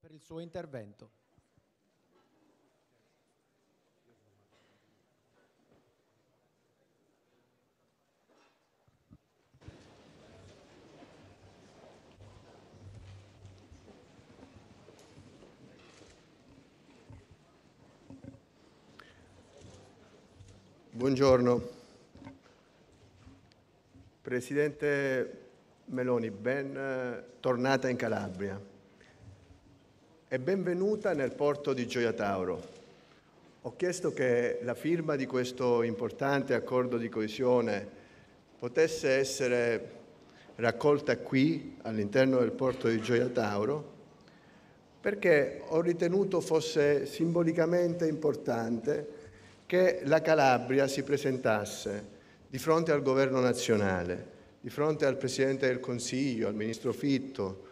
per il suo intervento. Buongiorno. Presidente Meloni, ben eh, tornata in Calabria e benvenuta nel porto di Gioia Tauro. Ho chiesto che la firma di questo importante accordo di coesione potesse essere raccolta qui all'interno del porto di Gioia Tauro perché ho ritenuto fosse simbolicamente importante che la Calabria si presentasse di fronte al governo nazionale, di fronte al Presidente del Consiglio, al Ministro Fitto,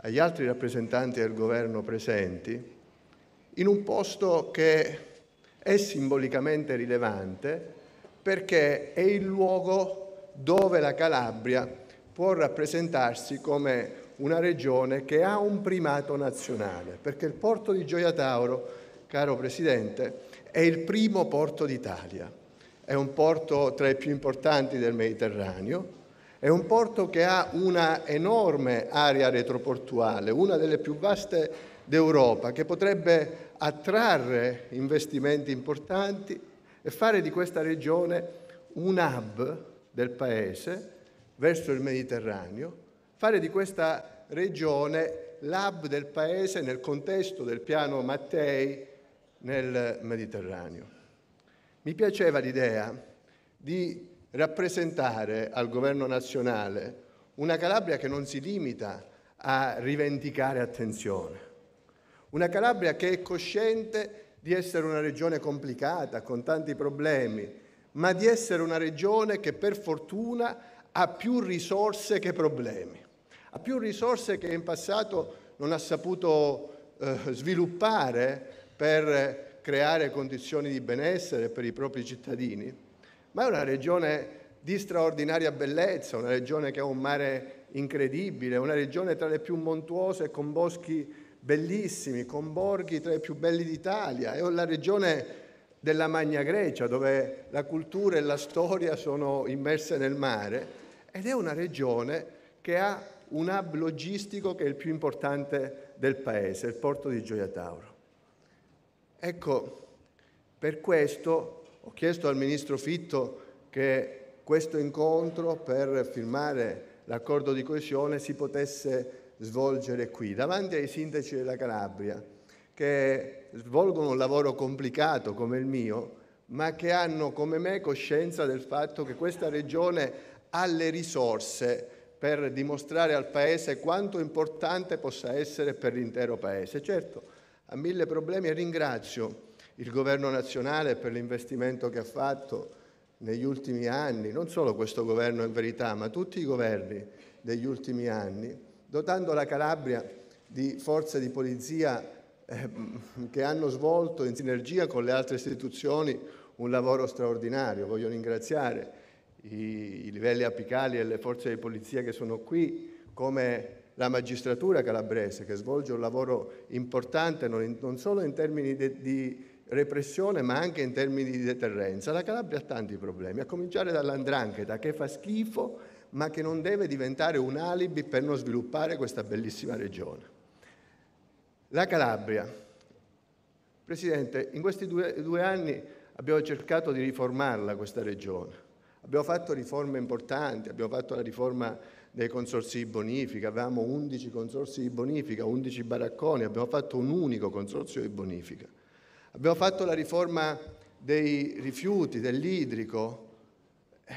agli altri rappresentanti del governo presenti, in un posto che è simbolicamente rilevante perché è il luogo dove la Calabria può rappresentarsi come una regione che ha un primato nazionale, perché il porto di Gioia Tauro, caro Presidente, è il primo porto d'Italia, è un porto tra i più importanti del Mediterraneo, è un porto che ha una enorme area retroportuale, una delle più vaste d'Europa, che potrebbe attrarre investimenti importanti e fare di questa regione un hub del paese verso il Mediterraneo, fare di questa regione l'hub del paese nel contesto del piano Mattei nel Mediterraneo. Mi piaceva l'idea di rappresentare al governo nazionale una Calabria che non si limita a rivendicare attenzione, una Calabria che è cosciente di essere una regione complicata, con tanti problemi, ma di essere una regione che per fortuna ha più risorse che problemi, ha più risorse che in passato non ha saputo eh, sviluppare per creare condizioni di benessere per i propri cittadini ma è una regione di straordinaria bellezza, una regione che ha un mare incredibile, una regione tra le più montuose con boschi bellissimi, con borghi tra i più belli d'Italia, è la regione della Magna Grecia dove la cultura e la storia sono immerse nel mare ed è una regione che ha un hub logistico che è il più importante del paese, il porto di Gioia Tauro. Ecco, per questo ho chiesto al ministro Fitto che questo incontro per firmare l'accordo di coesione si potesse svolgere qui, davanti ai sindaci della Calabria, che svolgono un lavoro complicato come il mio, ma che hanno come me coscienza del fatto che questa regione ha le risorse per dimostrare al Paese quanto importante possa essere per l'intero Paese. Certo, ha mille problemi e ringrazio il governo nazionale per l'investimento che ha fatto negli ultimi anni, non solo questo governo in verità, ma tutti i governi degli ultimi anni, dotando la Calabria di forze di polizia ehm, che hanno svolto in sinergia con le altre istituzioni un lavoro straordinario. Voglio ringraziare i, livelli apicali e le forze di polizia che sono qui, come la magistratura calabrese che svolge un lavoro importante non, in, non solo in termini di repressione ma anche in termini di deterrenza. La Calabria ha tanti problemi, a cominciare dall'andrangheta che fa schifo ma che non deve diventare un alibi per non sviluppare questa bellissima regione. La Calabria. Presidente, in questi due, due anni abbiamo cercato di riformarla questa regione. Abbiamo fatto riforme importanti, abbiamo fatto la riforma dei consorsi di bonifica, avevamo 11 consorsi di bonifica, 11 baracconi, abbiamo fatto un unico consorzio di bonifica. Abbiamo fatto la riforma dei rifiuti, dell'idrico. Eh,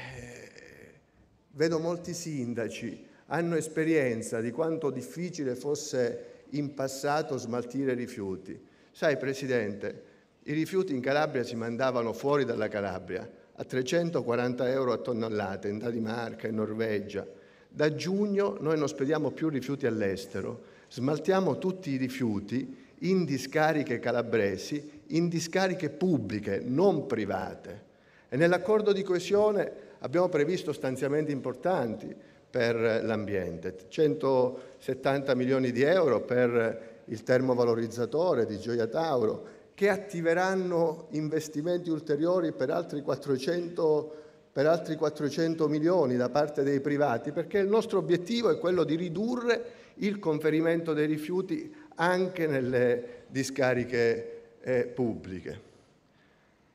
vedo molti sindaci, hanno esperienza di quanto difficile fosse in passato smaltire rifiuti. Sai, Presidente, i rifiuti in Calabria si mandavano fuori dalla Calabria a 340 euro a tonnellata in Danimarca, in Norvegia. Da giugno noi non spediamo più rifiuti all'estero, smaltiamo tutti i rifiuti in discariche calabresi in discariche pubbliche, non private. E nell'accordo di coesione abbiamo previsto stanziamenti importanti per l'ambiente, 170 milioni di euro per il termovalorizzatore di Gioia Tauro, che attiveranno investimenti ulteriori per altri 400, per altri 400 milioni da parte dei privati, perché il nostro obiettivo è quello di ridurre il conferimento dei rifiuti anche nelle discariche eh, pubbliche.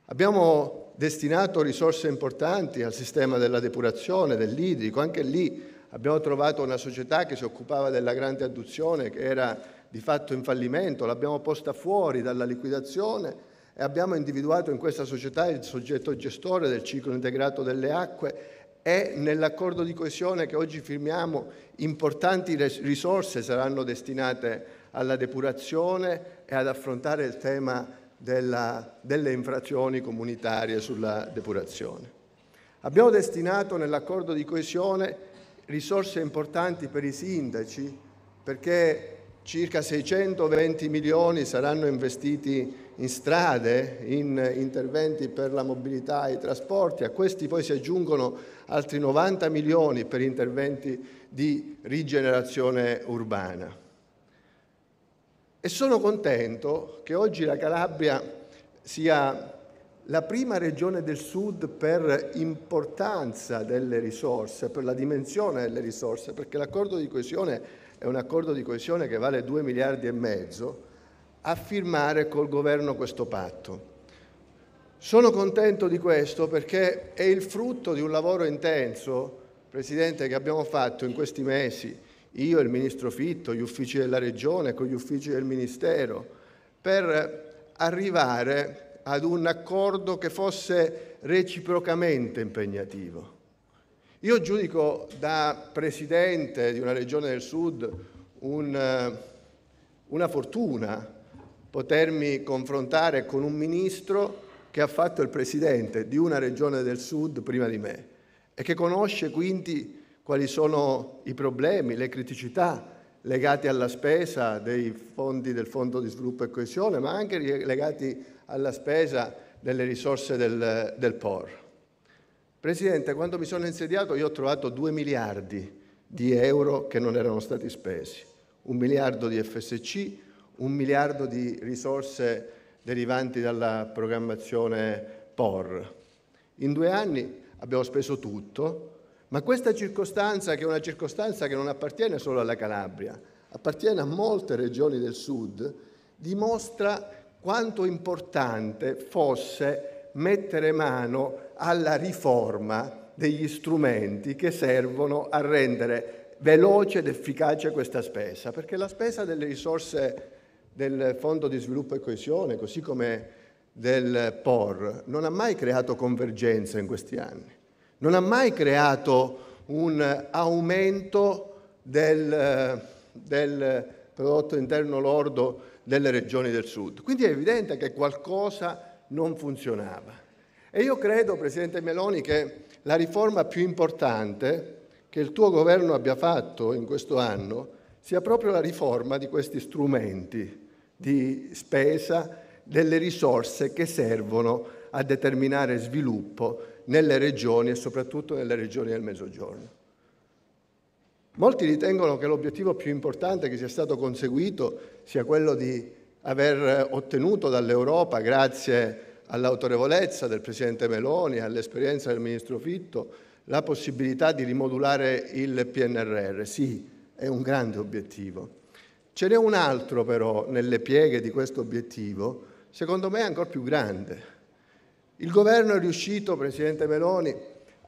Abbiamo destinato risorse importanti al sistema della depurazione, dell'idrico, anche lì abbiamo trovato una società che si occupava della grande adduzione che era di fatto in fallimento, l'abbiamo posta fuori dalla liquidazione e abbiamo individuato in questa società il soggetto gestore del ciclo integrato delle acque e nell'accordo di coesione che oggi firmiamo importanti risorse saranno destinate alla depurazione, e ad affrontare il tema della, delle infrazioni comunitarie sulla depurazione. Abbiamo destinato nell'accordo di coesione risorse importanti per i sindaci perché circa 620 milioni saranno investiti in strade, in interventi per la mobilità e i trasporti, a questi poi si aggiungono altri 90 milioni per interventi di rigenerazione urbana. E sono contento che oggi la Calabria sia la prima regione del sud per importanza delle risorse, per la dimensione delle risorse, perché l'accordo di coesione è un accordo di coesione che vale 2 miliardi e mezzo, a firmare col governo questo patto. Sono contento di questo perché è il frutto di un lavoro intenso, Presidente, che abbiamo fatto in questi mesi io, il ministro Fitto, gli uffici della Regione, con gli uffici del Ministero, per arrivare ad un accordo che fosse reciprocamente impegnativo. Io giudico da presidente di una regione del sud un, una fortuna potermi confrontare con un ministro che ha fatto il presidente di una regione del sud prima di me e che conosce quindi quali sono i problemi, le criticità legati alla spesa dei fondi del Fondo di sviluppo e coesione, ma anche legati alla spesa delle risorse del, del POR. Presidente, quando mi sono insediato io ho trovato 2 miliardi di euro che non erano stati spesi, un miliardo di FSC, un miliardo di risorse derivanti dalla programmazione POR. In due anni abbiamo speso tutto, ma questa circostanza, che è una circostanza che non appartiene solo alla Calabria, appartiene a molte regioni del sud, dimostra quanto importante fosse mettere mano alla riforma degli strumenti che servono a rendere veloce ed efficace questa spesa, perché la spesa delle risorse del Fondo di sviluppo e coesione, così come del POR, non ha mai creato convergenza in questi anni non ha mai creato un aumento del, eh, del prodotto interno lordo delle regioni del sud. Quindi è evidente che qualcosa non funzionava. E io credo, Presidente Meloni, che la riforma più importante che il tuo governo abbia fatto in questo anno sia proprio la riforma di questi strumenti di spesa delle risorse che servono a determinare sviluppo nelle regioni e soprattutto nelle regioni del Mezzogiorno. Molti ritengono che l'obiettivo più importante che sia stato conseguito sia quello di aver ottenuto dall'Europa, grazie all'autorevolezza del Presidente Meloni, e all'esperienza del Ministro Fitto, la possibilità di rimodulare il PNRR. Sì, è un grande obiettivo. Ce n'è un altro però nelle pieghe di questo obiettivo secondo me ancora più grande. Il governo è riuscito, Presidente Meloni,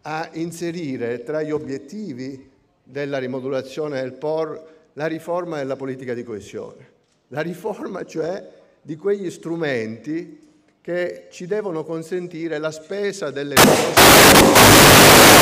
a inserire tra gli obiettivi della rimodulazione del POR la riforma della politica di coesione, la riforma cioè di quegli strumenti che ci devono consentire la spesa delle risorse.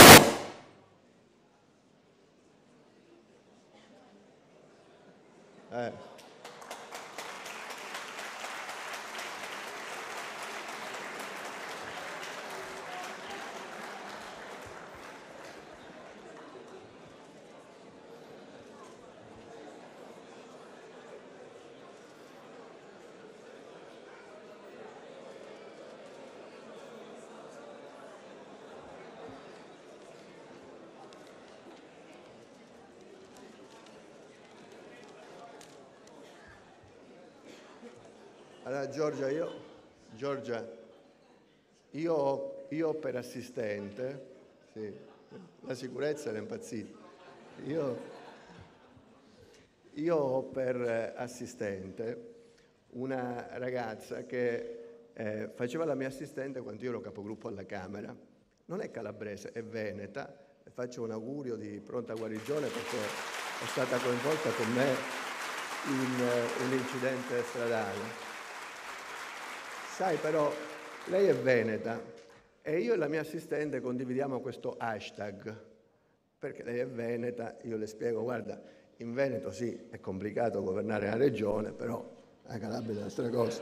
Giorgia, io, Giorgia, io, io per assistente, sì, la sicurezza era impazzita, io, io ho per assistente una ragazza che eh, faceva la mia assistente quando io ero capogruppo alla Camera. Non è calabrese, è veneta. Le faccio un augurio di pronta guarigione perché è stata coinvolta con me in eh, un incidente stradale. Sai però, lei è veneta e io e la mia assistente condividiamo questo hashtag, perché lei è veneta, io le spiego, guarda, in Veneto sì, è complicato governare la regione, però la Calabria è un'altra cosa.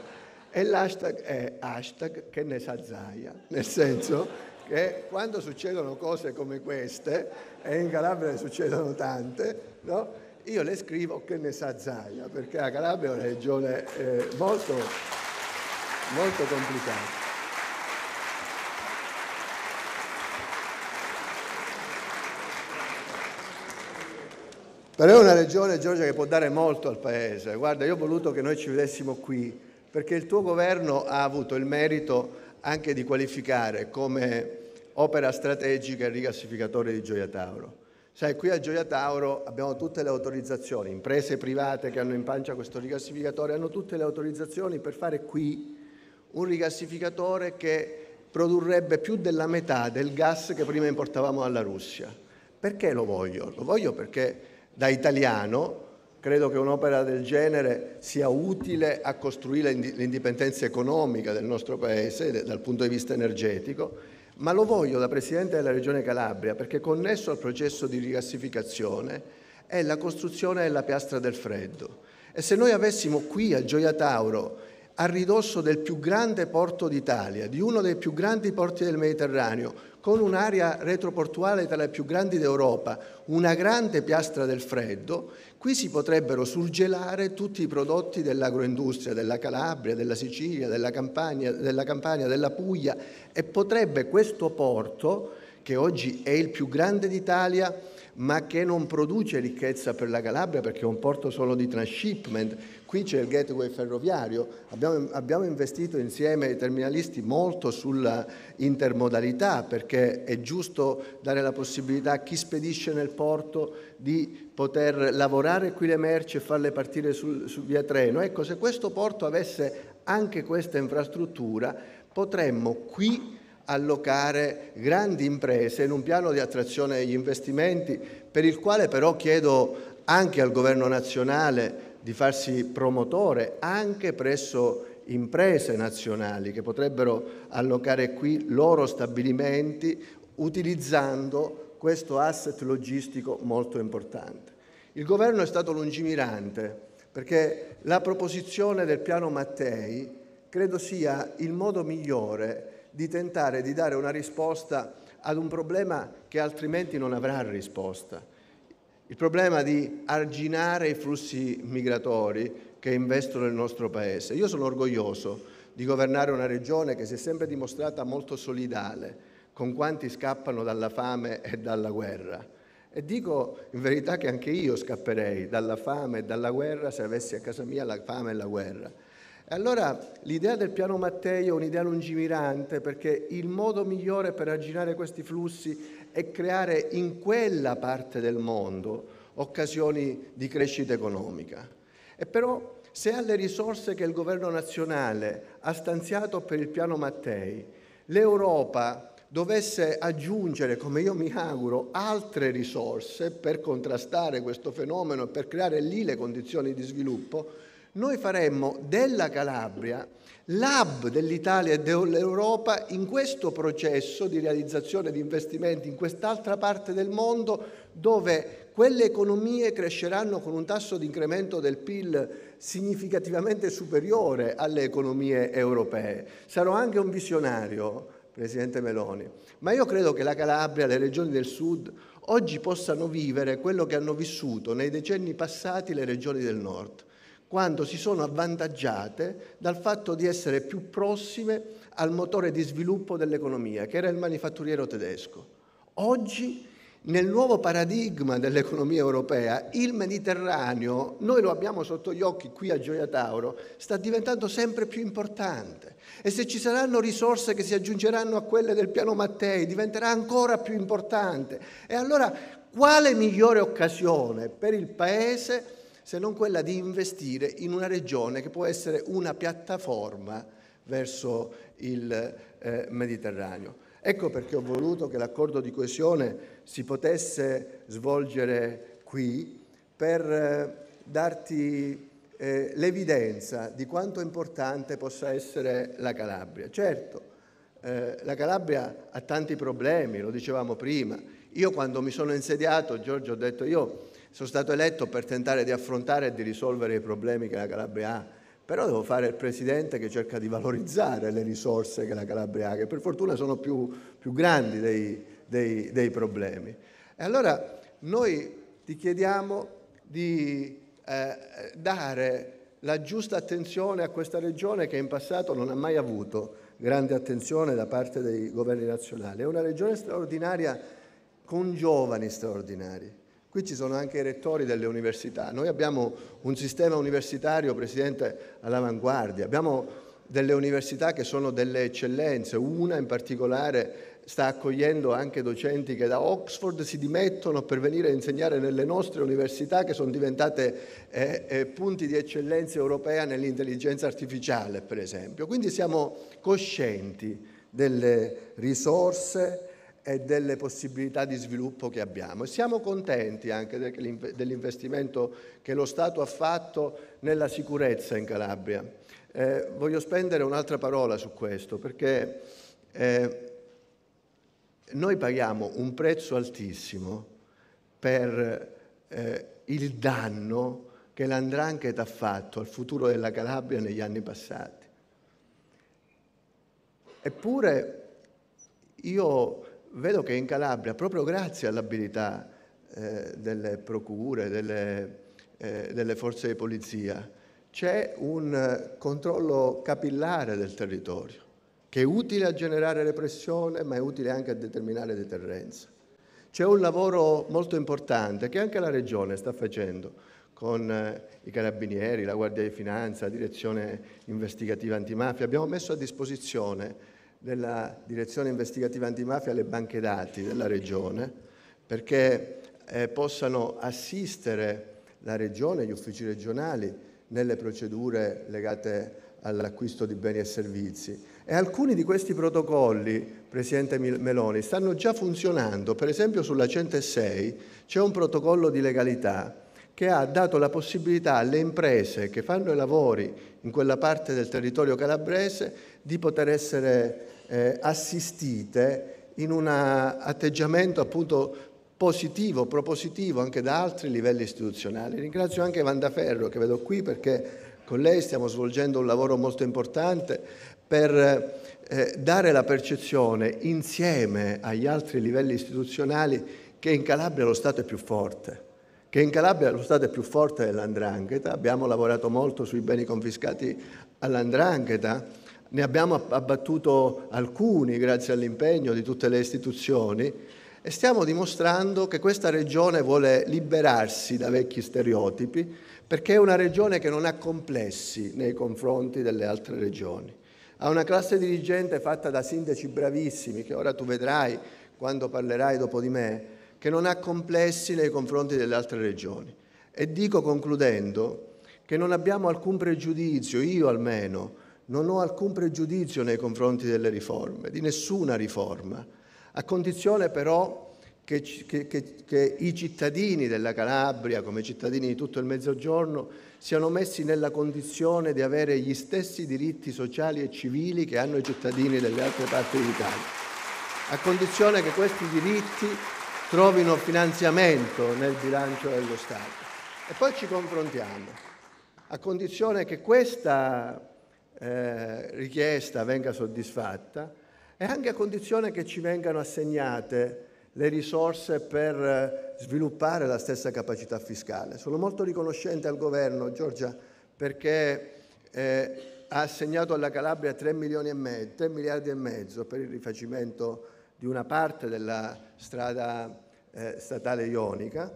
E l'hashtag è hashtag che ne sa zaia, nel senso che quando succedono cose come queste, e in Calabria ne succedono tante, no? io le scrivo che ne sa zaia, perché la Calabria è una regione eh, molto molto complicato. Però è una regione, Giorgia, che può dare molto al Paese. Guarda, io ho voluto che noi ci vedessimo qui, perché il tuo governo ha avuto il merito anche di qualificare come opera strategica il rigassificatore di Gioia Tauro. Sai, qui a Gioia Tauro abbiamo tutte le autorizzazioni, imprese private che hanno in pancia questo rigassificatore hanno tutte le autorizzazioni per fare qui un rigassificatore che produrrebbe più della metà del gas che prima importavamo dalla Russia. Perché lo voglio? Lo voglio perché da italiano credo che un'opera del genere sia utile a costruire l'indipendenza economica del nostro Paese dal punto di vista energetico, ma lo voglio da Presidente della Regione Calabria perché connesso al processo di rigassificazione è la costruzione della piastra del freddo. E se noi avessimo qui a Gioia Tauro a ridosso del più grande porto d'Italia, di uno dei più grandi porti del Mediterraneo, con un'area retroportuale tra le più grandi d'Europa, una grande piastra del freddo, qui si potrebbero surgelare tutti i prodotti dell'agroindustria, della Calabria, della Sicilia, della Campania, della, Campania, della Puglia e potrebbe questo porto, che oggi è il più grande d'Italia, ma che non produce ricchezza per la Calabria perché è un porto solo di transshipment, Qui c'è il gateway ferroviario, abbiamo, abbiamo investito insieme ai terminalisti molto sulla intermodalità perché è giusto dare la possibilità a chi spedisce nel porto di poter lavorare qui le merci e farle partire sul, su via treno. Ecco, se questo porto avesse anche questa infrastruttura, potremmo qui allocare grandi imprese in un piano di attrazione degli investimenti, per il quale però chiedo anche al governo nazionale di farsi promotore anche presso imprese nazionali che potrebbero allocare qui loro stabilimenti utilizzando questo asset logistico molto importante. Il governo è stato lungimirante perché la proposizione del piano Mattei credo sia il modo migliore di tentare di dare una risposta ad un problema che altrimenti non avrà risposta il problema di arginare i flussi migratori che investono il nostro Paese. Io sono orgoglioso di governare una regione che si è sempre dimostrata molto solidale con quanti scappano dalla fame e dalla guerra. E dico in verità che anche io scapperei dalla fame e dalla guerra se avessi a casa mia la fame e la guerra. Allora l'idea del piano Mattei è un'idea lungimirante perché il modo migliore per aggirare questi flussi è creare in quella parte del mondo occasioni di crescita economica. E però se alle risorse che il governo nazionale ha stanziato per il piano Mattei l'Europa dovesse aggiungere, come io mi auguro, altre risorse per contrastare questo fenomeno e per creare lì le condizioni di sviluppo, noi faremmo della Calabria l'hub dell'Italia e dell'Europa in questo processo di realizzazione di investimenti in quest'altra parte del mondo dove quelle economie cresceranno con un tasso di incremento del PIL significativamente superiore alle economie europee. Sarò anche un visionario, Presidente Meloni, ma io credo che la Calabria, le regioni del sud, oggi possano vivere quello che hanno vissuto nei decenni passati le regioni del nord quando si sono avvantaggiate dal fatto di essere più prossime al motore di sviluppo dell'economia, che era il manifatturiero tedesco. Oggi, nel nuovo paradigma dell'economia europea, il Mediterraneo, noi lo abbiamo sotto gli occhi qui a Gioia Tauro, sta diventando sempre più importante e se ci saranno risorse che si aggiungeranno a quelle del piano Mattei, diventerà ancora più importante. E allora, quale migliore occasione per il Paese? se non quella di investire in una regione che può essere una piattaforma verso il eh, Mediterraneo. Ecco perché ho voluto che l'accordo di coesione si potesse svolgere qui per eh, darti eh, l'evidenza di quanto importante possa essere la Calabria. Certo, eh, la Calabria ha tanti problemi, lo dicevamo prima. Io quando mi sono insediato, Giorgio ho detto io sono stato eletto per tentare di affrontare e di risolvere i problemi che la Calabria ha, però devo fare il presidente che cerca di valorizzare le risorse che la Calabria ha, che per fortuna sono più, più grandi dei, dei, dei, problemi. E allora noi ti chiediamo di eh, dare la giusta attenzione a questa regione che in passato non ha mai avuto grande attenzione da parte dei governi nazionali. È una regione straordinaria con giovani straordinari Qui ci sono anche i rettori delle università. Noi abbiamo un sistema universitario, Presidente, all'avanguardia. Abbiamo delle università che sono delle eccellenze. Una in particolare sta accogliendo anche docenti che da Oxford si dimettono per venire a insegnare nelle nostre università che sono diventate eh, eh, punti di eccellenza europea nell'intelligenza artificiale, per esempio. Quindi siamo coscienti delle risorse e delle possibilità di sviluppo che abbiamo. E siamo contenti anche dell'investimento che lo Stato ha fatto nella sicurezza in Calabria. Eh, voglio spendere un'altra parola su questo perché eh, noi paghiamo un prezzo altissimo per eh, il danno che l'andrangheta ha fatto al futuro della Calabria negli anni passati. Eppure io Vedo che in Calabria, proprio grazie all'abilità eh, delle procure, delle, eh, delle forze di polizia, c'è un eh, controllo capillare del territorio, che è utile a generare repressione, ma è utile anche a determinare deterrenza. C'è un lavoro molto importante che anche la Regione sta facendo con eh, i carabinieri, la Guardia di Finanza, la Direzione Investigativa Antimafia. Abbiamo messo a disposizione della direzione investigativa antimafia alle banche dati della Regione perché eh, possano assistere la Regione, gli uffici regionali nelle procedure legate all'acquisto di beni e servizi. E alcuni di questi protocolli, Presidente Meloni, stanno già funzionando. Per esempio sulla 106 c'è un protocollo di legalità che ha dato la possibilità alle imprese che fanno i lavori in quella parte del territorio calabrese di poter essere eh, assistite in un eh, atteggiamento appunto positivo, propositivo anche da altri livelli istituzionali. Ringrazio anche Vanda Ferro che vedo qui perché con lei stiamo svolgendo un lavoro molto importante per eh, dare la percezione insieme agli altri livelli istituzionali che in Calabria lo Stato è più forte che in Calabria lo Stato è più forte dell'andrangheta, abbiamo lavorato molto sui beni confiscati all'andrangheta, ne abbiamo abbattuto alcuni grazie all'impegno di tutte le istituzioni e stiamo dimostrando che questa regione vuole liberarsi da vecchi stereotipi perché è una regione che non ha complessi nei confronti delle altre regioni. Ha una classe dirigente fatta da sindaci bravissimi, che ora tu vedrai quando parlerai dopo di me, che non ha complessi nei confronti delle altre regioni. E dico concludendo che non abbiamo alcun pregiudizio, io almeno, non ho alcun pregiudizio nei confronti delle riforme, di nessuna riforma, a condizione però che, che, che, che, i cittadini della Calabria, come i cittadini di tutto il Mezzogiorno, siano messi nella condizione di avere gli stessi diritti sociali e civili che hanno i cittadini delle altre parti d'Italia, a condizione che questi diritti trovino finanziamento nel bilancio dello Stato. E poi ci confrontiamo, a condizione che questa eh, richiesta venga soddisfatta e anche a condizione che ci vengano assegnate le risorse per eh, sviluppare la stessa capacità fiscale. Sono molto riconoscente al governo, Giorgia, perché eh, ha assegnato alla Calabria 3 milioni e mezzo, 3 miliardi e mezzo per il rifacimento di una parte della strada eh, statale ionica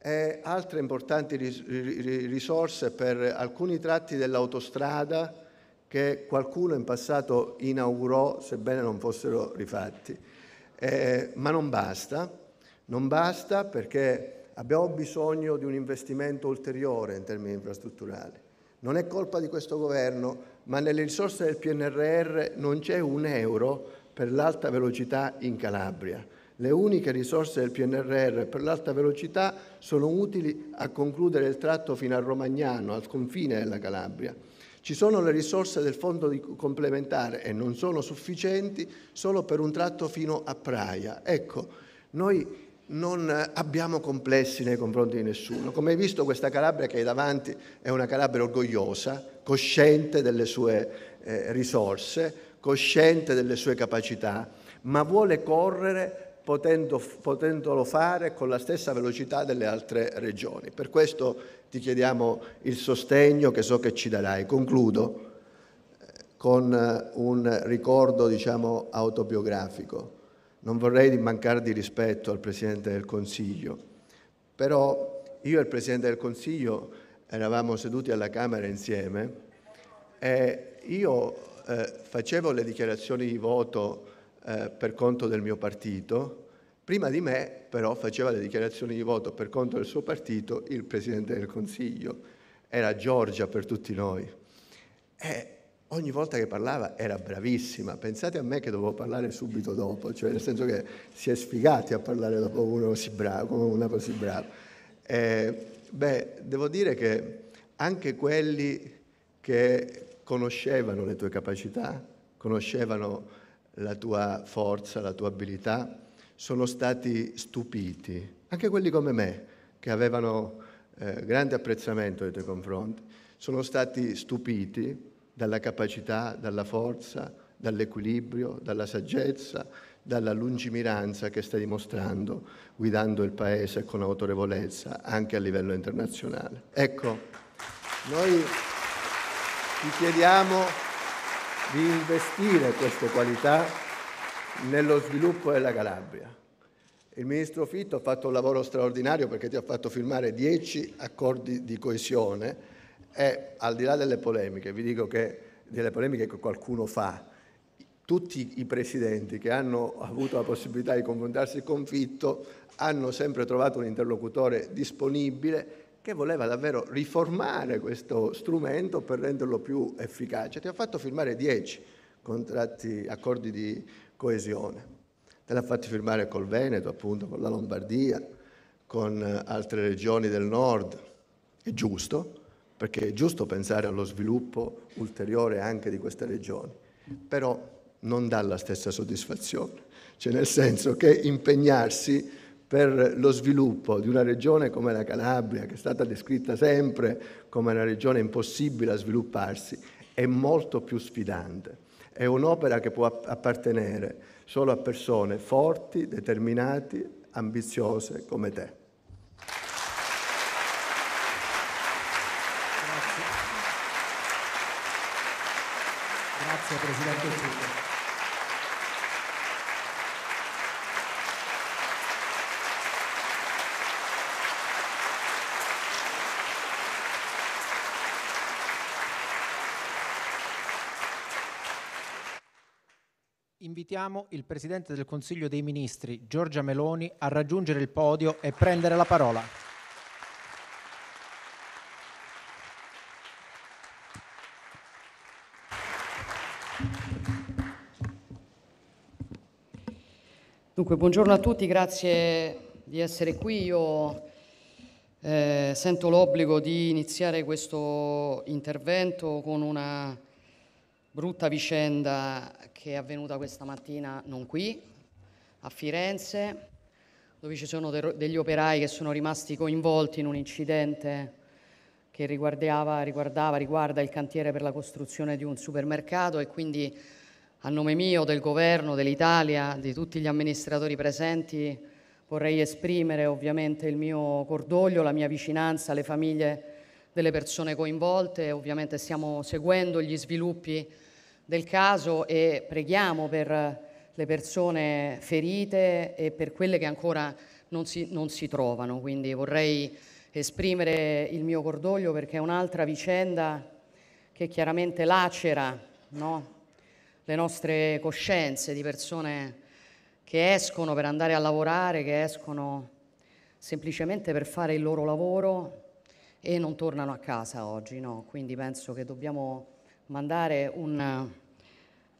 e altre importanti ris- risorse per alcuni tratti dell'autostrada che qualcuno in passato inaugurò, sebbene non fossero rifatti. Eh, ma non basta, non basta perché abbiamo bisogno di un investimento ulteriore in termini infrastrutturali. Non è colpa di questo governo, ma nelle risorse del PNRR non c'è un euro per l'alta velocità in Calabria. Le uniche risorse del PNRR per l'alta velocità sono utili a concludere il tratto fino a Romagnano, al confine della Calabria. Ci sono le risorse del fondo complementare e non sono sufficienti solo per un tratto fino a Praia. Ecco, noi non abbiamo complessi nei confronti di nessuno. Come hai visto questa Calabria che hai davanti è una Calabria orgogliosa, cosciente delle sue eh, risorse, cosciente delle sue capacità, ma vuole correre potendo, potendolo fare con la stessa velocità delle altre regioni. Per questo ti chiediamo il sostegno che so che ci darai. Concludo eh, con eh, un ricordo diciamo, autobiografico. Non vorrei mancare di rispetto al Presidente del Consiglio, però io e il Presidente del Consiglio eravamo seduti alla Camera insieme e io eh, facevo le dichiarazioni di voto eh, per conto del mio partito, Prima di me però faceva le dichiarazioni di voto per conto del suo partito il Presidente del Consiglio, era Giorgia per tutti noi. E ogni volta che parlava era bravissima, pensate a me che dovevo parlare subito dopo, cioè nel senso che si è sfigati a parlare dopo uno così bravo, come una così brava. E, beh, devo dire che anche quelli che conoscevano le tue capacità, conoscevano la tua forza, la tua abilità, sono stati stupiti, anche quelli come me, che avevano eh, grande apprezzamento nei tuoi confronti, sono stati stupiti dalla capacità, dalla forza, dall'equilibrio, dalla saggezza, dalla lungimiranza che stai dimostrando guidando il Paese con autorevolezza anche a livello internazionale. Ecco, noi ti chiediamo di investire queste qualità nello sviluppo della Calabria. Il ministro Fitto ha fatto un lavoro straordinario perché ti ha fatto firmare dieci accordi di coesione e al di là delle polemiche, vi dico che delle polemiche che qualcuno fa, tutti i presidenti che hanno avuto la possibilità di confrontarsi con Fitto hanno sempre trovato un interlocutore disponibile che voleva davvero riformare questo strumento per renderlo più efficace. Ti ha fatto firmare 10 contratti, accordi di coesione. Te l'ha fatti firmare col Veneto, appunto, con la Lombardia, con eh, altre regioni del nord. È giusto, perché è giusto pensare allo sviluppo ulteriore anche di queste regioni, però non dà la stessa soddisfazione, cioè nel senso che impegnarsi per lo sviluppo di una regione come la Calabria, che è stata descritta sempre come una regione impossibile a svilupparsi, è molto più sfidante. È un'opera che può appartenere solo a persone forti, determinate, ambiziose come te. Grazie. Grazie Presidente Ciglio. Invitiamo il Presidente del Consiglio dei Ministri, Giorgia Meloni, a raggiungere il podio e prendere la parola. Dunque, buongiorno a tutti, grazie di essere qui. Io eh, sento l'obbligo di iniziare questo intervento con una brutta vicenda che è avvenuta questa mattina non qui, a Firenze, dove ci sono degli operai che sono rimasti coinvolti in un incidente che riguardava, riguardava, riguarda il cantiere per la costruzione di un supermercato e quindi a nome mio, del governo, dell'Italia, di tutti gli amministratori presenti, vorrei esprimere ovviamente il mio cordoglio, la mia vicinanza alle famiglie delle persone coinvolte, ovviamente stiamo seguendo gli sviluppi del caso e preghiamo per le persone ferite e per quelle che ancora non si, non si trovano. Quindi vorrei esprimere il mio cordoglio perché è un'altra vicenda che chiaramente lacera no? le nostre coscienze di persone che escono per andare a lavorare, che escono semplicemente per fare il loro lavoro e non tornano a casa oggi. No? Quindi penso che dobbiamo mandare un eh,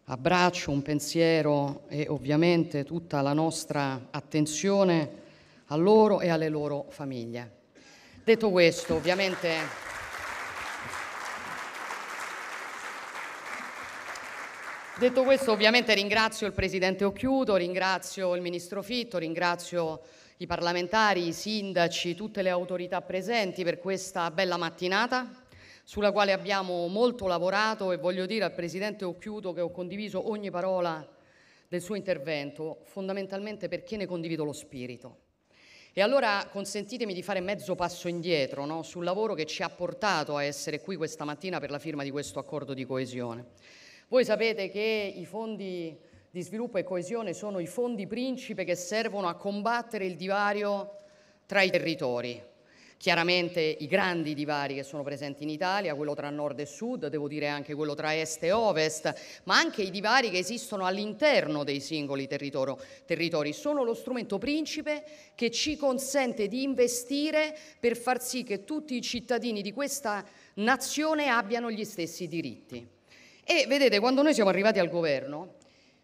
abbraccio, un pensiero e ovviamente tutta la nostra attenzione a loro e alle loro famiglie. Detto questo, ovviamente... Detto questo, ovviamente ringrazio il Presidente Occhiuto, ringrazio il Ministro Fitto, ringrazio i parlamentari, i sindaci, tutte le autorità presenti per questa bella mattinata sulla quale abbiamo molto lavorato e voglio dire al Presidente Occhiuto che ho condiviso ogni parola del suo intervento, fondamentalmente perché ne condivido lo spirito. E allora consentitemi di fare mezzo passo indietro no? sul lavoro che ci ha portato a essere qui questa mattina per la firma di questo accordo di coesione. Voi sapete che i fondi di sviluppo e coesione sono i fondi principe che servono a combattere il divario tra i territori, Chiaramente i grandi divari che sono presenti in Italia, quello tra nord e sud, devo dire anche quello tra est e ovest, ma anche i divari che esistono all'interno dei singoli territori, sono lo strumento principe che ci consente di investire per far sì che tutti i cittadini di questa nazione abbiano gli stessi diritti. E vedete, quando noi siamo arrivati al governo,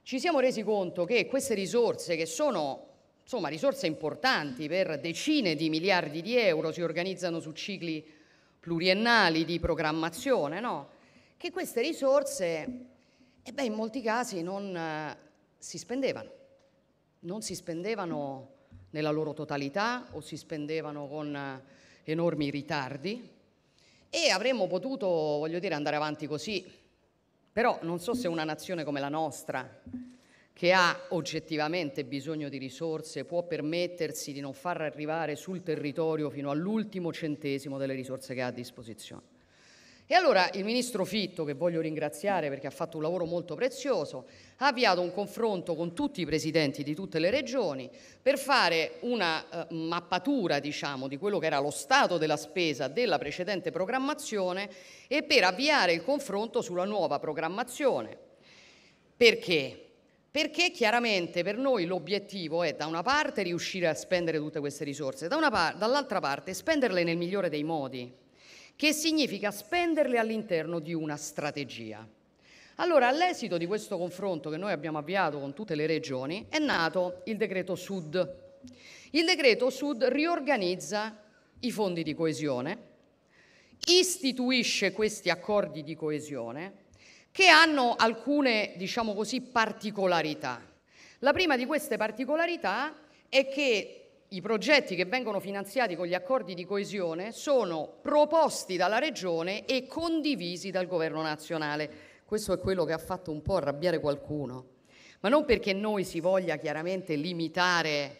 ci siamo resi conto che queste risorse, che sono insomma, risorse importanti per decine di miliardi di euro, si organizzano su cicli pluriennali di programmazione, no? che queste risorse eh beh, in molti casi non eh, si spendevano, non si spendevano nella loro totalità o si spendevano con eh, enormi ritardi e avremmo potuto, voglio dire, andare avanti così, però non so se una nazione come la nostra che ha oggettivamente bisogno di risorse può permettersi di non far arrivare sul territorio fino all'ultimo centesimo delle risorse che ha a disposizione. E allora il ministro Fitto, che voglio ringraziare perché ha fatto un lavoro molto prezioso, ha avviato un confronto con tutti i presidenti di tutte le regioni per fare una eh, mappatura diciamo, di quello che era lo stato della spesa della precedente programmazione e per avviare il confronto sulla nuova programmazione. Perché? perché chiaramente per noi l'obiettivo è da una parte riuscire a spendere tutte queste risorse, da par- dall'altra parte spenderle nel migliore dei modi, che significa spenderle all'interno di una strategia. Allora, all'esito di questo confronto che noi abbiamo avviato con tutte le regioni, è nato il decreto Sud. Il decreto Sud riorganizza i fondi di coesione, istituisce questi accordi di coesione che hanno alcune, diciamo così, particolarità. La prima di queste particolarità è che i progetti che vengono finanziati con gli accordi di coesione sono proposti dalla Regione e condivisi dal Governo nazionale. Questo è quello che ha fatto un po' arrabbiare qualcuno, ma non perché noi si voglia chiaramente limitare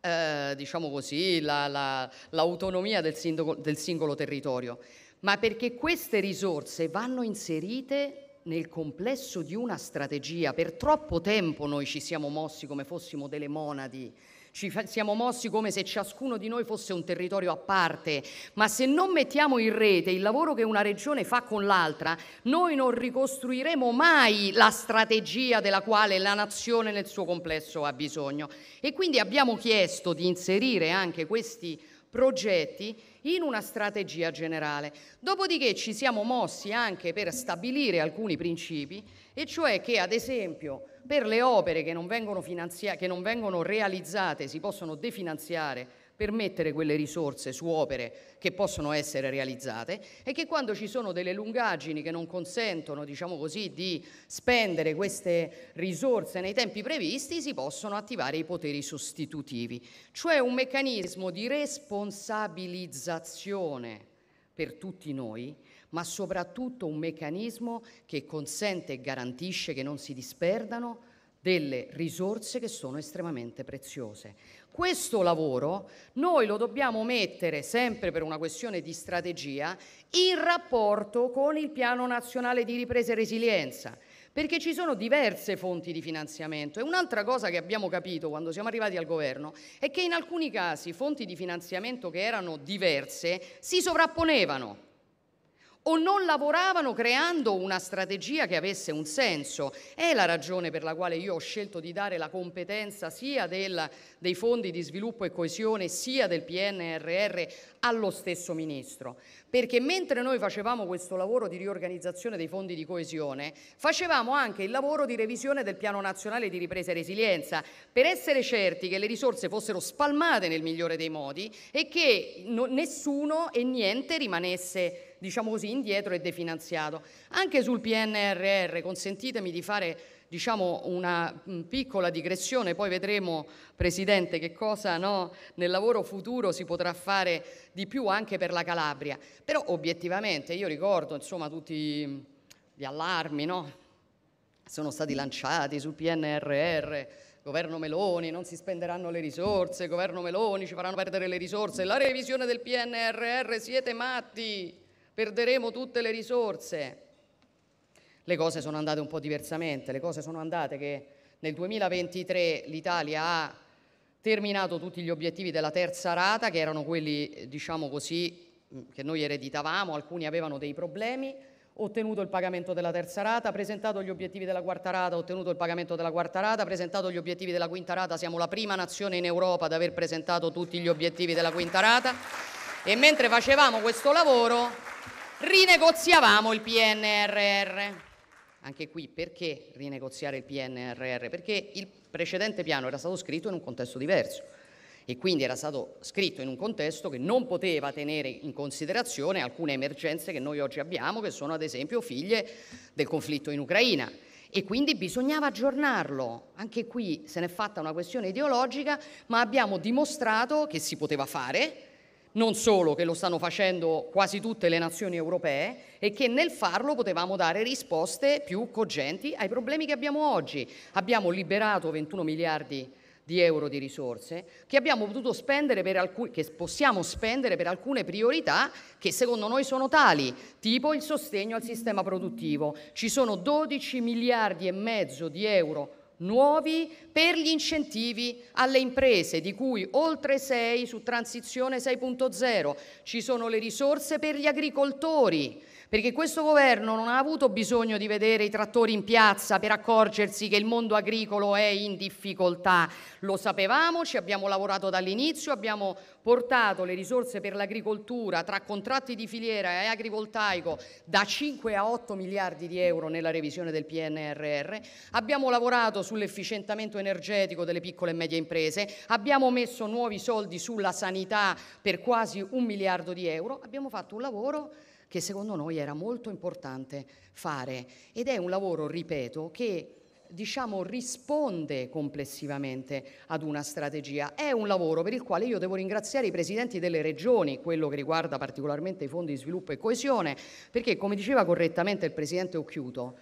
eh, diciamo così, la, la, l'autonomia del, sindaco, del singolo territorio, ma perché queste risorse vanno inserite nel complesso di una strategia, per troppo tempo noi ci siamo mossi come fossimo delle monadi, ci siamo mossi come se ciascuno di noi fosse un territorio a parte, ma se non mettiamo in rete il lavoro che una regione fa con l'altra, noi non ricostruiremo mai la strategia della quale la nazione nel suo complesso ha bisogno. E quindi abbiamo chiesto di inserire anche questi progetti in una strategia generale. Dopodiché ci siamo mossi anche per stabilire alcuni principi, e cioè che ad esempio per le opere che non vengono, che non vengono realizzate si possono definanziare per mettere quelle risorse su opere che possono essere realizzate e che quando ci sono delle lungaggini che non consentono, diciamo così, di spendere queste risorse nei tempi previsti, si possono attivare i poteri sostitutivi, cioè un meccanismo di responsabilizzazione per tutti noi, ma soprattutto un meccanismo che consente e garantisce che non si disperdano delle risorse che sono estremamente preziose. Questo lavoro noi lo dobbiamo mettere, sempre per una questione di strategia, in rapporto con il Piano Nazionale di Ripresa e Resilienza, perché ci sono diverse fonti di finanziamento e un'altra cosa che abbiamo capito quando siamo arrivati al governo è che in alcuni casi fonti di finanziamento che erano diverse si sovrapponevano o non lavoravano creando una strategia che avesse un senso. È la ragione per la quale io ho scelto di dare la competenza sia del, dei fondi di sviluppo e coesione sia del PNRR allo stesso Ministro. Perché mentre noi facevamo questo lavoro di riorganizzazione dei fondi di coesione, facevamo anche il lavoro di revisione del Piano Nazionale di Ripresa e Resilienza, per essere certi che le risorse fossero spalmate nel migliore dei modi e che nessuno e niente rimanesse diciamo così, indietro e definanziato. Anche sul PNRR, consentitemi di fare diciamo una mm, piccola digressione, poi vedremo Presidente che cosa no, nel lavoro futuro si potrà fare di più anche per la Calabria, però obiettivamente io ricordo insomma, tutti mm, gli allarmi no? sono stati lanciati sul PNRR, governo Meloni, non si spenderanno le risorse, governo Meloni ci faranno perdere le risorse, la revisione del PNRR, siete matti! perderemo tutte le risorse. Le cose sono andate un po' diversamente, le cose sono andate che nel 2023 l'Italia ha terminato tutti gli obiettivi della terza rata, che erano quelli, diciamo così, che noi ereditavamo, alcuni avevano dei problemi, ottenuto il pagamento della terza rata, presentato gli obiettivi della quarta rata, ottenuto il pagamento della quarta rata, presentato gli obiettivi della quinta rata, siamo la prima nazione in Europa ad aver presentato tutti gli obiettivi della quinta rata e mentre facevamo questo lavoro rinegoziavamo il PNRR. Anche qui perché rinegoziare il PNRR? Perché il precedente piano era stato scritto in un contesto diverso e quindi era stato scritto in un contesto che non poteva tenere in considerazione alcune emergenze che noi oggi abbiamo, che sono ad esempio figlie del conflitto in Ucraina. E quindi bisognava aggiornarlo. Anche qui se n'è fatta una questione ideologica, ma abbiamo dimostrato che si poteva fare, non solo che lo stanno facendo quasi tutte le nazioni europee e che nel farlo potevamo dare risposte più cogenti ai problemi che abbiamo oggi. Abbiamo liberato 21 miliardi di euro di risorse che, abbiamo potuto spendere per alcun, che possiamo spendere per alcune priorità che secondo noi sono tali, tipo il sostegno al sistema produttivo. Ci sono 12 miliardi e mezzo di euro nuovi per gli incentivi alle imprese, di cui oltre 6 su Transizione 6.0. Ci sono le risorse per gli agricoltori, perché questo governo non ha avuto bisogno di vedere i trattori in piazza per accorgersi che il mondo agricolo è in difficoltà. Lo sapevamo, ci abbiamo lavorato dall'inizio, abbiamo portato le risorse per l'agricoltura tra contratti di filiera e agrivoltaico da 5 a 8 miliardi di euro nella revisione del PNRR, abbiamo lavorato sull'efficientamento energetico delle piccole e medie imprese, abbiamo messo nuovi soldi sulla sanità per quasi un miliardo di euro, abbiamo fatto un lavoro che secondo noi era molto importante fare ed è un lavoro, ripeto, che diciamo, risponde complessivamente ad una strategia. È un lavoro per il quale io devo ringraziare i presidenti delle regioni, quello che riguarda particolarmente i fondi di sviluppo e coesione, perché come diceva correttamente il presidente Occhiuto,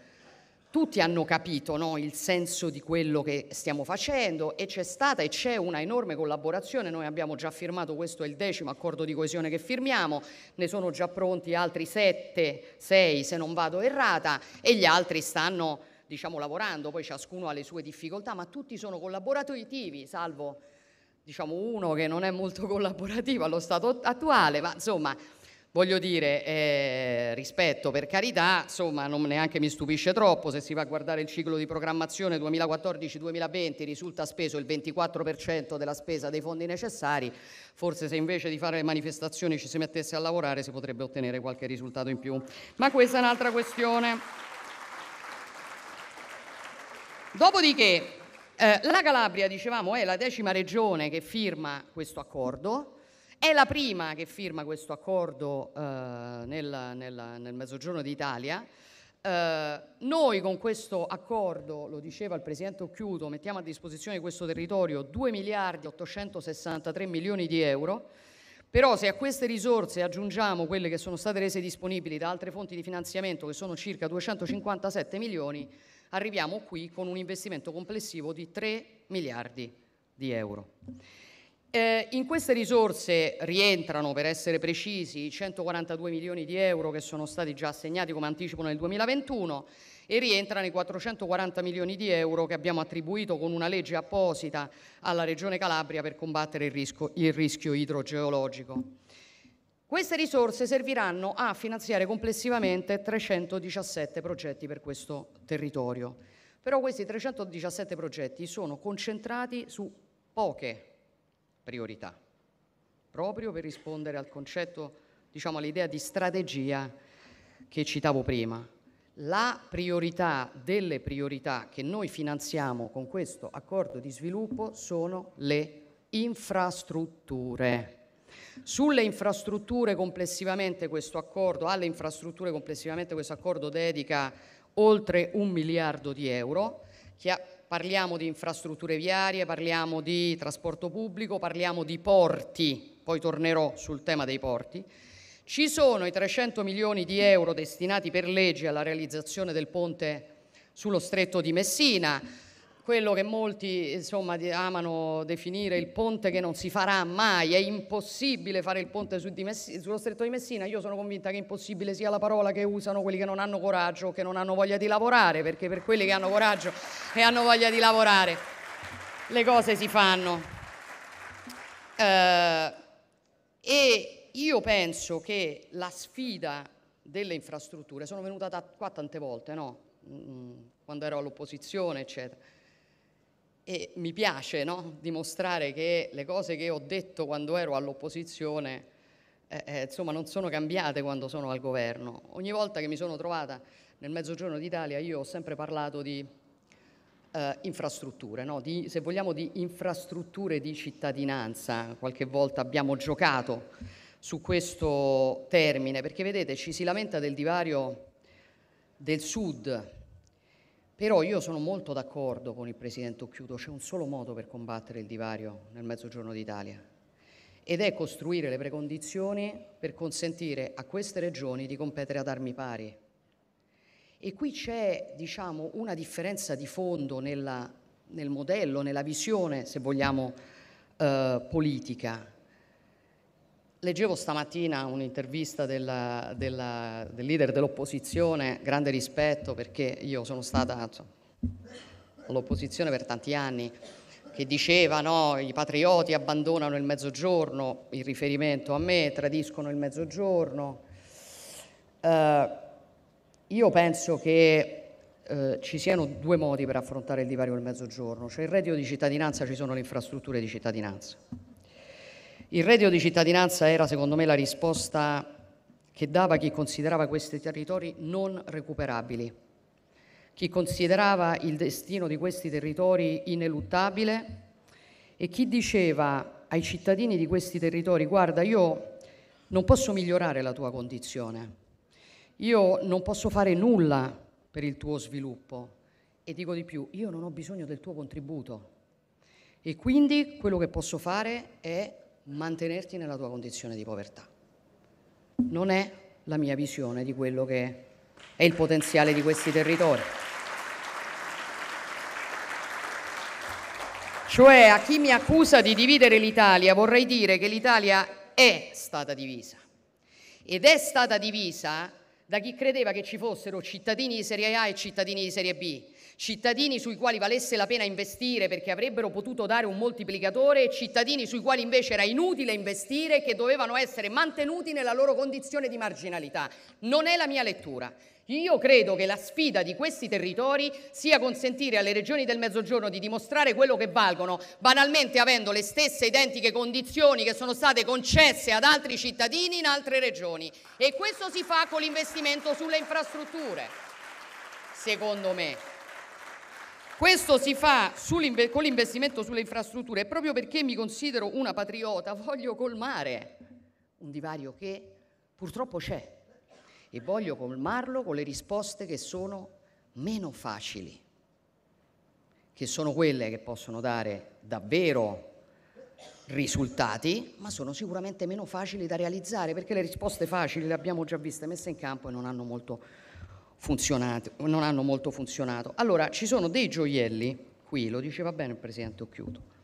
tutti hanno capito no, il senso di quello che stiamo facendo e c'è stata e c'è una enorme collaborazione, noi abbiamo già firmato, questo è il decimo accordo di coesione che firmiamo, ne sono già pronti altri sette, sei se non vado errata e gli altri stanno diciamo, lavorando, poi ciascuno ha le sue difficoltà, ma tutti sono collaborativi, salvo diciamo, uno che non è molto collaborativo allo stato attuale, ma insomma Voglio dire, eh, rispetto per carità, insomma non neanche mi stupisce troppo, se si va a guardare il ciclo di programmazione 2014-2020 risulta speso il 24% della spesa dei fondi necessari, forse se invece di fare le manifestazioni ci si mettesse a lavorare si potrebbe ottenere qualche risultato in più. Ma questa è un'altra questione. Dopodiché, eh, la Calabria, dicevamo, è la decima regione che firma questo accordo è la prima che firma questo accordo eh, nel, nel, nel, Mezzogiorno d'Italia. Eh, noi con questo accordo, lo diceva il Presidente Occhiuto, mettiamo a disposizione di questo territorio 2 miliardi 863 milioni di euro, però se a queste risorse aggiungiamo quelle che sono state rese disponibili da altre fonti di finanziamento che sono circa 257 milioni, arriviamo qui con un investimento complessivo di 3 miliardi di euro. Eh, in queste risorse rientrano, per essere precisi, i 142 milioni di euro che sono stati già assegnati come anticipo nel 2021 e rientrano i 440 milioni di euro che abbiamo attribuito con una legge apposita alla Regione Calabria per combattere il rischio, il rischio idrogeologico. Queste risorse serviranno a finanziare complessivamente 317 progetti per questo territorio. Però questi 317 progetti sono concentrati su poche priorità, proprio per rispondere al concetto, diciamo all'idea di strategia che citavo prima. La priorità delle priorità che noi finanziamo con questo accordo di sviluppo sono le infrastrutture. Sulle infrastrutture complessivamente questo accordo, alle infrastrutture complessivamente questo accordo dedica oltre un miliardo di euro, che ha parliamo di infrastrutture viarie, parliamo di trasporto pubblico, parliamo di porti, poi tornerò sul tema dei porti. Ci sono i 300 milioni di euro destinati per legge alla realizzazione del ponte sullo stretto di Messina, quello che molti insomma, amano definire il ponte che non si farà mai, è impossibile fare il ponte su Messi, sullo stretto di Messina, io sono convinta che impossibile sia la parola che usano quelli che non hanno coraggio, che non hanno voglia di lavorare, perché per quelli che hanno coraggio e hanno voglia di lavorare le cose si fanno. Eh, e io penso che la sfida delle infrastrutture, sono venuta da qua tante volte, no? Mm, quando ero all'opposizione, eccetera e mi piace no? dimostrare che le cose che ho detto quando ero all'opposizione eh, eh, insomma, non sono cambiate quando sono al governo. Ogni volta che mi sono trovata nel Mezzogiorno d'Italia io ho sempre parlato di eh, infrastrutture, no? di, se vogliamo di infrastrutture di cittadinanza, qualche volta abbiamo giocato su questo termine, perché vedete ci si lamenta del divario del sud però io sono molto d'accordo con il Presidente Occhiuto, c'è un solo modo per combattere il divario nel Mezzogiorno d'Italia ed è costruire le precondizioni per consentire a queste regioni di competere ad armi pari. E qui c'è diciamo, una differenza di fondo nella, nel modello, nella visione, se vogliamo, eh, politica Leggevo stamattina un'intervista del leader dell'opposizione, grande rispetto perché io sono stata all'opposizione per tanti anni, che diceva no, i patrioti abbandonano il mezzogiorno, in riferimento a me, tradiscono il mezzogiorno. Eh, io penso che eh, ci siano due modi per affrontare il divario del mezzogiorno, cioè il reddito di cittadinanza ci sono le infrastrutture di cittadinanza il reddito di cittadinanza era secondo me la risposta che dava chi considerava questi territori non recuperabili, chi considerava il destino di questi territori ineluttabile e chi diceva ai cittadini di questi territori guarda io non posso migliorare la tua condizione, io non posso fare nulla per il tuo sviluppo e dico di più, io non ho bisogno del tuo contributo e quindi quello che posso fare è mantenerti nella tua condizione di povertà. Non è la mia visione di quello che è il potenziale di questi territori. Cioè a chi mi accusa di dividere l'Italia vorrei dire che l'Italia è stata divisa ed è stata divisa da chi credeva che ci fossero cittadini di serie A e cittadini di serie B cittadini sui quali valesse la pena investire perché avrebbero potuto dare un moltiplicatore e cittadini sui quali invece era inutile investire e che dovevano essere mantenuti nella loro condizione di marginalità. Non è la mia lettura. Io credo che la sfida di questi territori sia consentire alle regioni del Mezzogiorno di dimostrare quello che valgono, banalmente avendo le stesse identiche condizioni che sono state concesse ad altri cittadini in altre regioni. E questo si fa con l'investimento sulle infrastrutture, secondo me. Questo si fa con l'investimento sulle infrastrutture e proprio perché mi considero una patriota voglio colmare un divario che purtroppo c'è e voglio colmarlo con le risposte che sono meno facili, che sono quelle che possono dare davvero risultati, ma sono sicuramente meno facili da realizzare perché le risposte facili le abbiamo già viste messe in campo e non hanno molto funzionato, non hanno molto funzionato. Allora, ci sono dei gioielli, qui lo diceva bene il Presidente Occhiuto,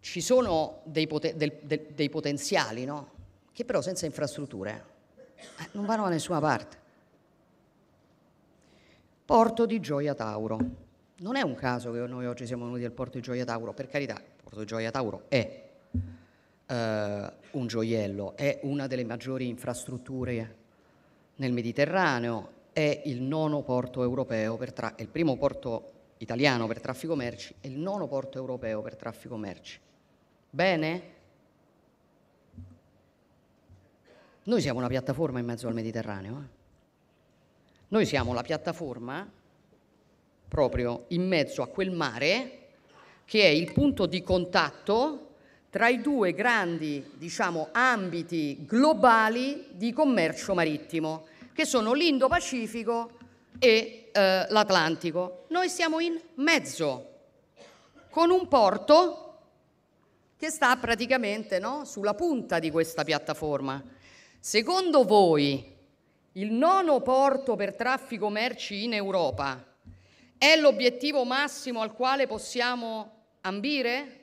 ci sono dei, poten- del, del, dei potenziali, no? Che però senza infrastrutture eh, non vanno da nessuna parte. Porto di Gioia Tauro. Non è un caso che noi oggi siamo venuti al porto di Gioia Tauro, per carità, il porto di Gioia Tauro è eh, un gioiello, è una delle maggiori infrastrutture nel Mediterraneo, è il nono porto europeo per tra- il primo porto italiano per traffico merci e il nono porto europeo per traffico merci. Bene? Noi siamo una piattaforma in mezzo al Mediterraneo. Eh? Noi siamo la piattaforma proprio in mezzo a quel mare che è il punto di contatto tra i due grandi diciamo, ambiti globali di commercio marittimo, che sono l'Indo-Pacifico e eh, l'Atlantico. Noi siamo in mezzo, con un porto che sta praticamente no, sulla punta di questa piattaforma. Secondo voi il nono porto per traffico merci in Europa è l'obiettivo massimo al quale possiamo ambire?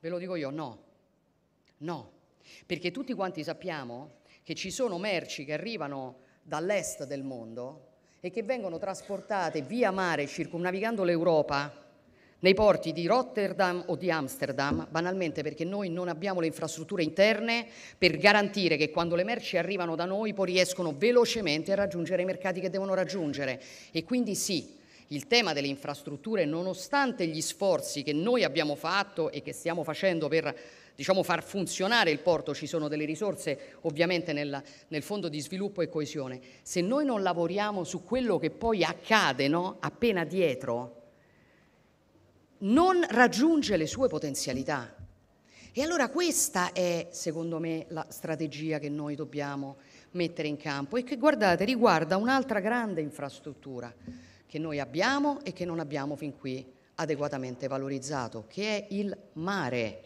Ve lo dico io, no, no, perché tutti quanti sappiamo che ci sono merci che arrivano dall'est del mondo e che vengono trasportate via mare circumnavigando l'Europa nei porti di Rotterdam o di Amsterdam, banalmente perché noi non abbiamo le infrastrutture interne per garantire che quando le merci arrivano da noi poi riescono velocemente a raggiungere i mercati che devono raggiungere. E quindi sì, il tema delle infrastrutture, nonostante gli sforzi che noi abbiamo fatto e che stiamo facendo per diciamo, far funzionare il porto, ci sono delle risorse ovviamente nel, nel, fondo di sviluppo e coesione, se noi non lavoriamo su quello che poi accade no? appena dietro, non raggiunge le sue potenzialità. E allora questa è, secondo me, la strategia che noi dobbiamo mettere in campo e che, guardate, riguarda un'altra grande infrastruttura che noi abbiamo e che non abbiamo fin qui adeguatamente valorizzato, che è il mare.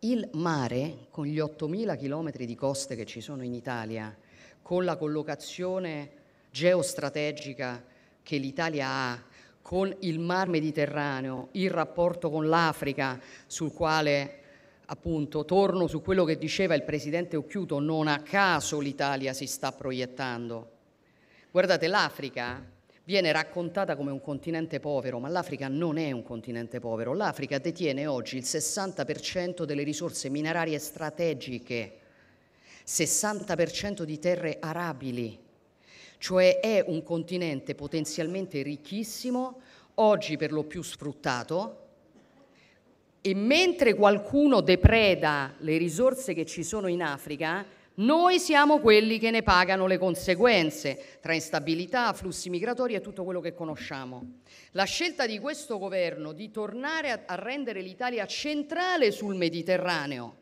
Il mare, con gli 8.000 chilometri di coste che ci sono in Italia, con la collocazione geostrategica che l'Italia ha, con il Mar Mediterraneo, il rapporto con l'Africa, sul quale appunto torno su quello che diceva il presidente Occhiuto, non a caso l'Italia si sta proiettando. Guardate, l'Africa viene raccontata come un continente povero, ma l'Africa non è un continente povero. L'Africa detiene oggi il 60% delle risorse minerarie strategiche, 60% di terre arabili, cioè è un continente potenzialmente ricchissimo, oggi per lo più sfruttato, e mentre qualcuno depreda le risorse che ci sono in Africa, noi siamo quelli che ne pagano le conseguenze, tra instabilità, flussi migratori e tutto quello che conosciamo. La scelta di questo governo di tornare a rendere l'Italia centrale sul Mediterraneo,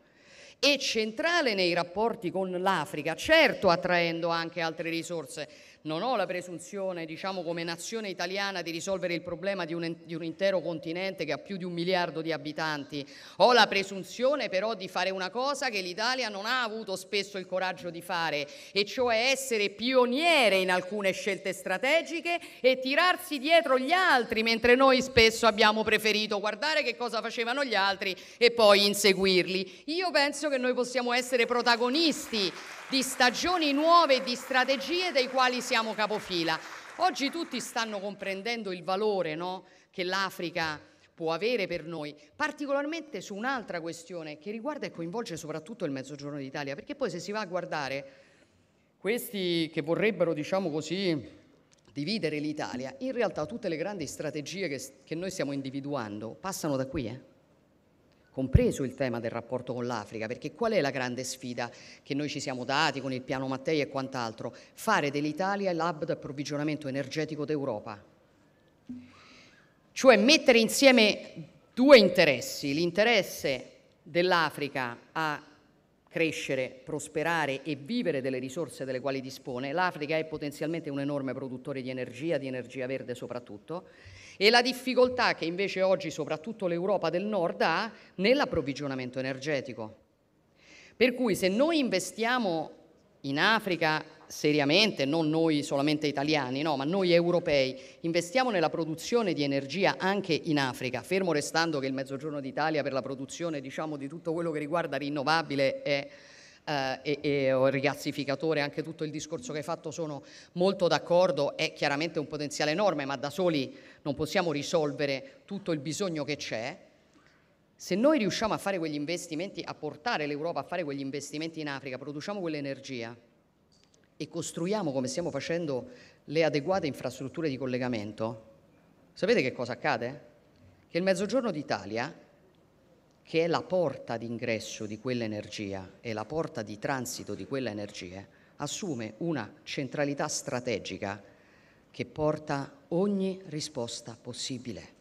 e centrale nei rapporti con l'Africa, certo attraendo anche altre risorse. Non ho la presunzione, diciamo come nazione italiana, di risolvere il problema di un, di un intero continente che ha più di un miliardo di abitanti. Ho la presunzione però di fare una cosa che l'Italia non ha avuto spesso il coraggio di fare, e cioè essere pioniere in alcune scelte strategiche e tirarsi dietro gli altri, mentre noi spesso abbiamo preferito guardare che cosa facevano gli altri e poi inseguirli. Io penso senso che noi possiamo essere protagonisti di stagioni nuove e di strategie dei quali siamo capofila. Oggi tutti stanno comprendendo il valore no? che l'Africa può avere per noi, particolarmente su un'altra questione che riguarda e coinvolge soprattutto il Mezzogiorno d'Italia, perché poi se si va a guardare questi che vorrebbero, diciamo così, dividere l'Italia, in realtà tutte le grandi strategie che, che noi stiamo individuando passano da qui. Eh? compreso il tema del rapporto con l'Africa, perché qual è la grande sfida che noi ci siamo dati con il piano Mattei e quant'altro? Fare dell'Italia l'hub d'approvvigionamento energetico d'Europa. Cioè mettere insieme due interessi, l'interesse dell'Africa a crescere, prosperare e vivere delle risorse delle quali dispone. L'Africa è potenzialmente un enorme produttore di energia, di energia verde soprattutto, e la difficoltà che invece oggi soprattutto l'Europa del Nord ha nell'approvvigionamento energetico. Per cui se noi investiamo in Africa seriamente, non noi solamente italiani, no, ma noi europei, investiamo nella produzione di energia anche in Africa, fermo restando che il Mezzogiorno d'Italia per la produzione diciamo, di tutto quello che riguarda rinnovabile è eh, e, e o il rigassificatore, anche tutto il discorso che hai fatto sono molto d'accordo, è chiaramente un potenziale enorme, ma da soli non possiamo risolvere tutto il bisogno che c'è. Se noi riusciamo a fare quegli investimenti, a portare l'Europa a fare quegli investimenti in Africa, produciamo quell'energia e costruiamo, come stiamo facendo, le adeguate infrastrutture di collegamento, sapete che cosa accade? Che il Mezzogiorno d'Italia che è la porta d'ingresso di quell'energia e la porta di transito di quella energia, assume una centralità strategica che porta ogni risposta possibile.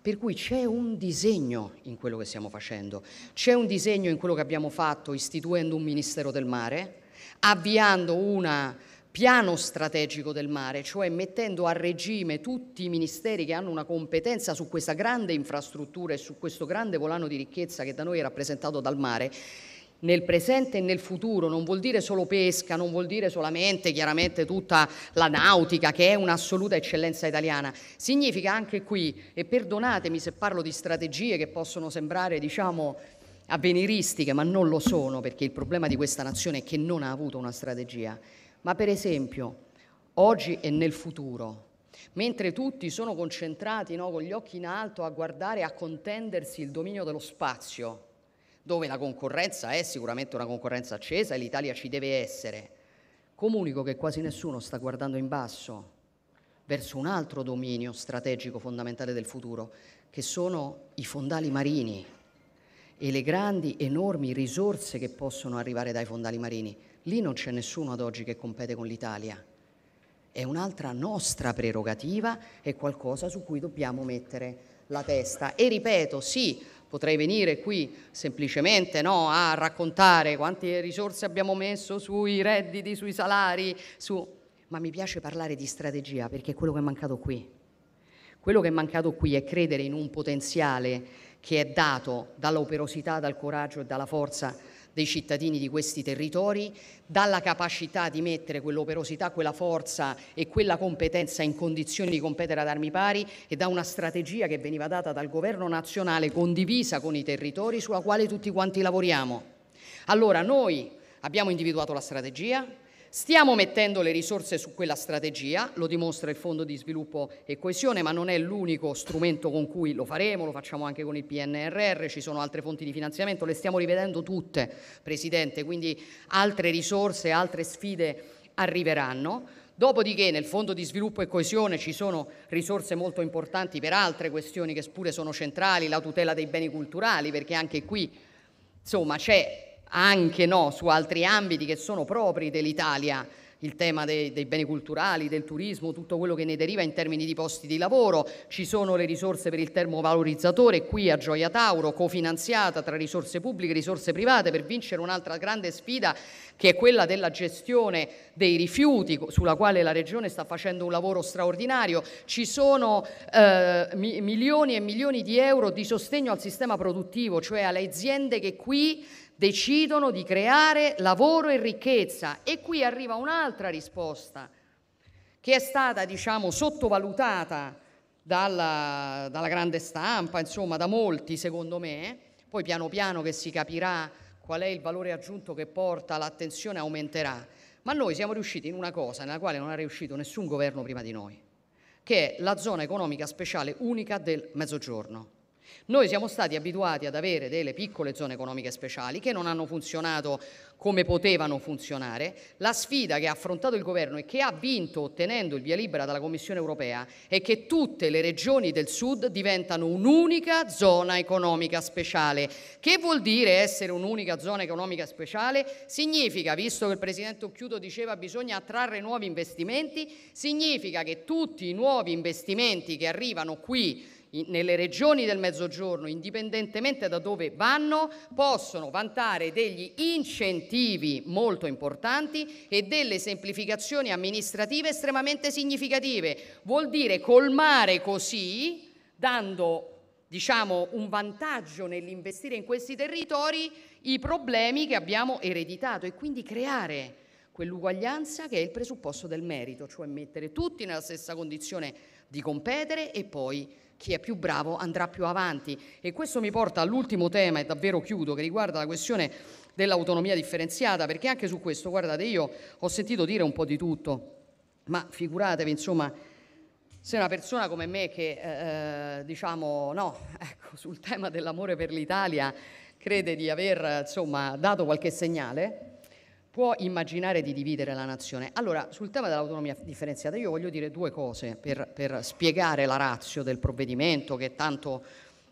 Per cui c'è un disegno in quello che stiamo facendo, c'è un disegno in quello che abbiamo fatto istituendo un Ministero del Mare, avviando una piano strategico del mare, cioè mettendo a regime tutti i ministeri che hanno una competenza su questa grande infrastruttura e su questo grande volano di ricchezza che da noi è rappresentato dal mare, nel presente e nel futuro, non vuol dire solo pesca, non vuol dire solamente chiaramente tutta la nautica che è un'assoluta eccellenza italiana, significa anche qui, e perdonatemi se parlo di strategie che possono sembrare diciamo avveniristiche, ma non lo sono perché il problema di questa nazione è che non ha avuto una strategia ma per esempio, oggi e nel futuro, mentre tutti sono concentrati no, con gli occhi in alto a guardare, a contendersi il dominio dello spazio, dove la concorrenza è sicuramente una concorrenza accesa e l'Italia ci deve essere, comunico che quasi nessuno sta guardando in basso verso un altro dominio strategico fondamentale del futuro, che sono i fondali marini e le grandi, enormi risorse che possono arrivare dai fondali marini. Lì non c'è nessuno ad oggi che compete con l'Italia. È un'altra nostra prerogativa, è qualcosa su cui dobbiamo mettere la testa. E ripeto, sì, potrei venire qui semplicemente no, a raccontare quante risorse abbiamo messo sui redditi, sui salari, su... ma mi piace parlare di strategia perché è quello che è mancato qui. Quello che è mancato qui è credere in un potenziale che è dato dall'operosità, dal coraggio e dalla forza dei cittadini di questi territori, dalla capacità di mettere quell'operosità, quella forza e quella competenza in condizioni di competere ad armi pari e da una strategia che veniva data dal governo nazionale condivisa con i territori sulla quale tutti quanti lavoriamo. Allora noi abbiamo individuato la strategia, Stiamo mettendo le risorse su quella strategia, lo dimostra il Fondo di sviluppo e coesione, ma non è l'unico strumento con cui lo faremo, lo facciamo anche con il PNRR, ci sono altre fonti di finanziamento, le stiamo rivedendo tutte, Presidente, quindi altre risorse, altre sfide arriveranno. Dopodiché nel Fondo di sviluppo e coesione ci sono risorse molto importanti per altre questioni che pure sono centrali, la tutela dei beni culturali, perché anche qui insomma c'è anche no, su altri ambiti che sono propri dell'Italia, il tema dei, dei, beni culturali, del turismo, tutto quello che ne deriva in termini di posti di lavoro, ci sono le risorse per il termovalorizzatore qui a Gioia Tauro, cofinanziata tra risorse pubbliche e risorse private per vincere un'altra grande sfida che è quella della gestione dei rifiuti, sulla quale la Regione sta facendo un lavoro straordinario. Ci sono eh, milioni e milioni di euro di sostegno al sistema produttivo, cioè alle aziende che qui decidono di creare lavoro e ricchezza. E qui arriva un'altra risposta che è stata diciamo, sottovalutata dalla, dalla, grande stampa, insomma da molti secondo me, poi piano piano che si capirà qual è il valore aggiunto che porta, l'attenzione aumenterà. Ma noi siamo riusciti in una cosa nella quale non è riuscito nessun governo prima di noi, che è la zona economica speciale unica del Mezzogiorno. Noi siamo stati abituati ad avere delle piccole zone economiche speciali che non hanno funzionato come potevano funzionare. La sfida che ha affrontato il governo e che ha vinto ottenendo il via libera dalla Commissione europea è che tutte le regioni del sud diventano un'unica zona economica speciale. Che vuol dire essere un'unica zona economica speciale? Significa, visto che il Presidente Occhiuto diceva che bisogna attrarre nuovi investimenti, significa che tutti i nuovi investimenti che arrivano qui nelle regioni del Mezzogiorno, indipendentemente da dove vanno, possono vantare degli incentivi molto importanti e delle semplificazioni amministrative estremamente significative. Vuol dire colmare così, dando diciamo, un vantaggio nell'investire in questi territori, i problemi che abbiamo ereditato e quindi creare quell'uguaglianza che è il presupposto del merito, cioè mettere tutti nella stessa condizione di competere e poi chi è più bravo andrà più avanti. E questo mi porta all'ultimo tema, e davvero chiudo, che riguarda la questione dell'autonomia differenziata, perché anche su questo, guardate, io ho sentito dire un po' di tutto, ma figuratevi, insomma, se una persona come me che, eh, eh diciamo, no, ecco, sul tema dell'amore per l'Italia crede di aver, insomma, dato qualche segnale, può immaginare di dividere la nazione. Allora, sul tema dell'autonomia differenziata io voglio dire due cose per, per spiegare la razio del provvedimento che tanto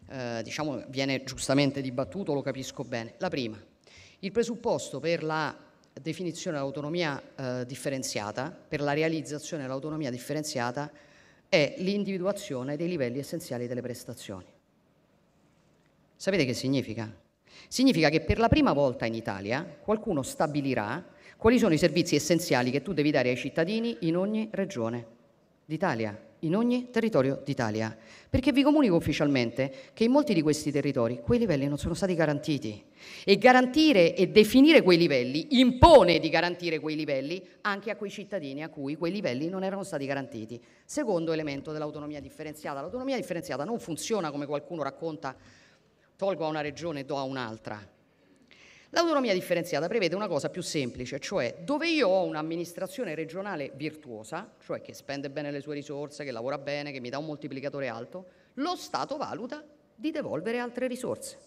eh, diciamo, viene giustamente dibattuto, lo capisco bene. La prima, il presupposto per la definizione dell'autonomia eh, differenziata, per la realizzazione dell'autonomia differenziata, è l'individuazione dei livelli essenziali delle prestazioni. Sapete che significa? Significa che per la prima volta in Italia qualcuno stabilirà quali sono i servizi essenziali che tu devi dare ai cittadini in ogni regione d'Italia, in ogni territorio d'Italia. Perché vi comunico ufficialmente che in molti di questi territori quei livelli non sono stati garantiti e garantire e definire quei livelli impone di garantire quei livelli anche a quei cittadini a cui quei livelli non erano stati garantiti. Secondo elemento dell'autonomia differenziata, l'autonomia differenziata non funziona come qualcuno racconta tolgo a una regione e do a un'altra. L'autonomia differenziata prevede una cosa più semplice, cioè dove io ho un'amministrazione regionale virtuosa, cioè che spende bene le sue risorse, che lavora bene, che mi dà un moltiplicatore alto, lo Stato valuta di devolvere altre risorse.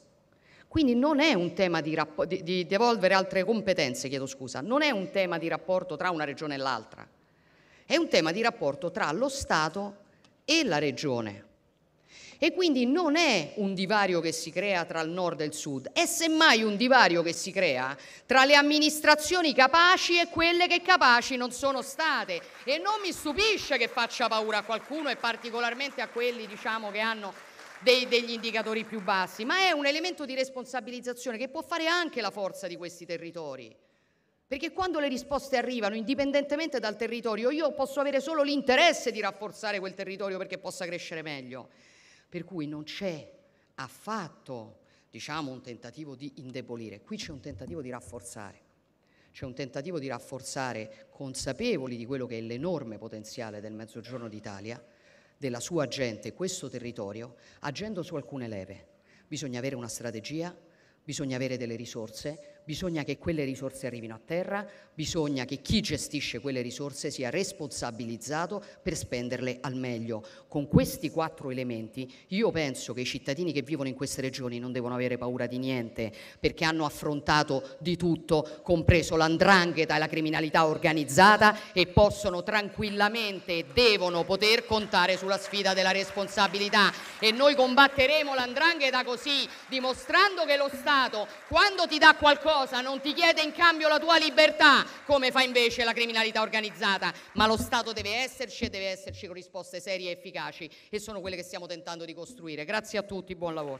Quindi non è un tema di, di, di devolvere altre competenze, chiedo scusa, non è un tema di rapporto tra una regione e l'altra, è un tema di rapporto tra lo Stato e la regione. E quindi non è un divario che si crea tra il nord e il sud, è semmai un divario che si crea tra le amministrazioni capaci e quelle che capaci non sono state. E non mi stupisce che faccia paura a qualcuno e particolarmente a quelli diciamo, che hanno dei, degli indicatori più bassi, ma è un elemento di responsabilizzazione che può fare anche la forza di questi territori. Perché quando le risposte arrivano, indipendentemente dal territorio, io posso avere solo l'interesse di rafforzare quel territorio perché possa crescere meglio per cui non c'è affatto diciamo, un tentativo di indebolire, qui c'è un tentativo di rafforzare. C'è un tentativo di rafforzare, consapevoli di quello che è l'enorme potenziale del Mezzogiorno d'Italia, della sua gente, questo territorio, agendo su alcune leve. Bisogna avere una strategia, bisogna avere delle risorse, Bisogna che quelle risorse arrivino a terra, bisogna che chi gestisce quelle risorse sia responsabilizzato per spenderle al meglio. Con questi quattro elementi io penso che i cittadini che vivono in queste regioni non devono avere paura di niente perché hanno affrontato di tutto, compreso l'andrangheta e la criminalità organizzata e possono tranquillamente e devono poter contare sulla sfida della responsabilità. E noi combatteremo l'andrangheta così, dimostrando che lo Stato quando ti dà qualcosa cosa non ti chiede in cambio la tua libertà, come fa invece la criminalità organizzata, ma lo Stato deve esserci e deve esserci con risposte serie e efficaci e sono quelle che stiamo tentando di costruire. Grazie a tutti, buon lavoro.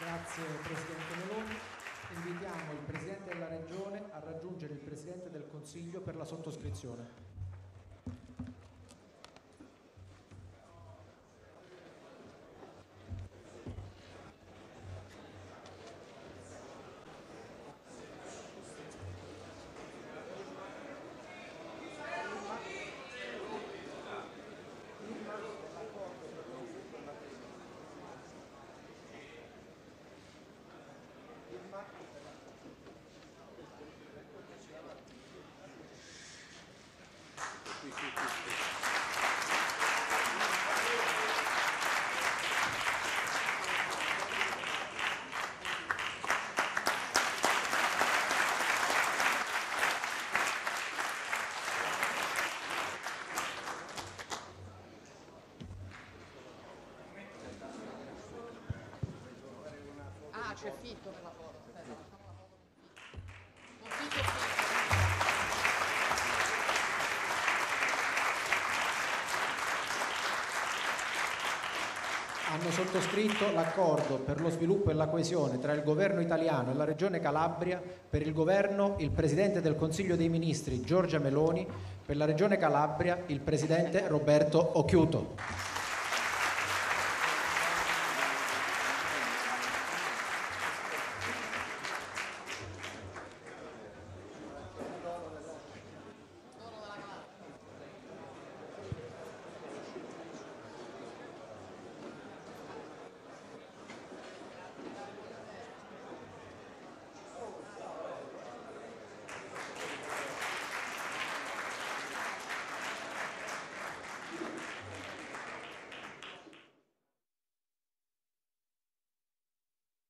Grazie Presidente Meloni. Invitiamo il Presidente della Regione a raggiungere il Presidente del Consiglio per la sottoscrizione. c'è cioè, Fitto nella foto. Hanno sottoscritto l'accordo per lo sviluppo e la coesione tra il governo italiano e la regione Calabria, per il governo il presidente del Consiglio dei Ministri Giorgia Meloni, per la regione Calabria il presidente Roberto Occhiuto.